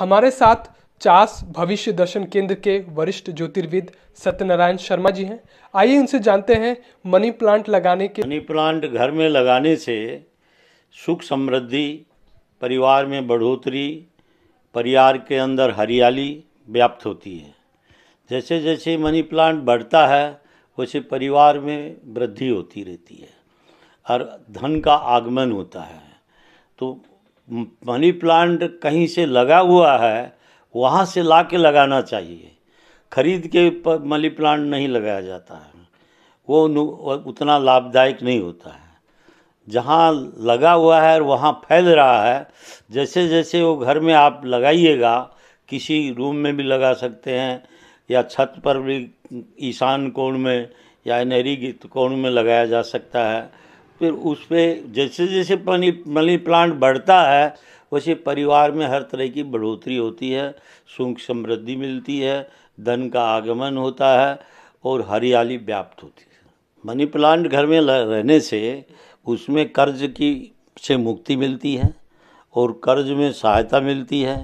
हमारे साथ चास भविष्य दर्शन केंद्र के वरिष्ठ ज्योतिर्विद सत्यनारायण शर्मा जी हैं आइए उनसे जानते हैं मनी प्लांट लगाने के मनी प्लांट घर में लगाने से सुख समृद्धि परिवार में बढ़ोतरी परिवार के अंदर हरियाली व्याप्त होती है जैसे जैसे मनी प्लांट बढ़ता है वैसे परिवार में वृद्धि होती रहती है और धन का आगमन होता है तो मनी प्लांट कहीं से लगा हुआ है वहाँ से ला के लगाना चाहिए खरीद के मनी प्लांट नहीं लगाया जाता है वो उतना लाभदायक नहीं होता है जहाँ लगा हुआ है और वहाँ फैल रहा है जैसे जैसे वो घर में आप लगाइएगा किसी रूम में भी लगा सकते हैं या छत पर भी ईशान कोण में या नहरी कोण में लगाया जा सकता है फिर उस पर जैसे जैसे मनी मनी प्लांट बढ़ता है वैसे परिवार में हर तरह की बढ़ोतरी होती है सुख समृद्धि मिलती है धन का आगमन होता है और हरियाली व्याप्त होती है मनी प्लांट घर में रहने से उसमें कर्ज की से मुक्ति मिलती है और कर्ज में सहायता मिलती है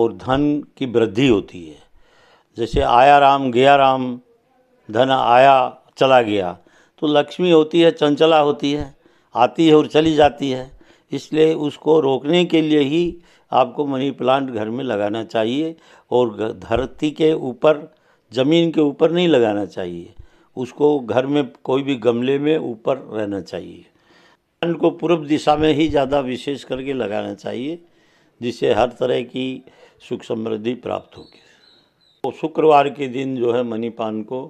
और धन की वृद्धि होती है जैसे आया राम गया राम धन आया चला गया तो लक्ष्मी होती है चंचला होती है आती है और चली जाती है इसलिए उसको रोकने के लिए ही आपको मनी प्लांट घर में लगाना चाहिए और धरती के ऊपर ज़मीन के ऊपर नहीं लगाना चाहिए उसको घर में कोई भी गमले में ऊपर रहना चाहिए प्लांट को पूर्व दिशा में ही ज़्यादा विशेष करके लगाना चाहिए जिससे हर तरह की सुख समृद्धि प्राप्त होगी तो शुक्रवार के दिन जो है मनी पान को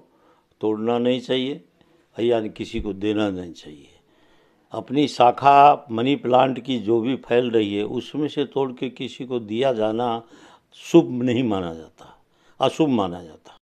तोड़ना नहीं चाहिए यानी किसी को देना नहीं चाहिए अपनी शाखा मनी प्लांट की जो भी फैल रही है उसमें से तोड़ के किसी को दिया जाना शुभ नहीं माना जाता अशुभ माना जाता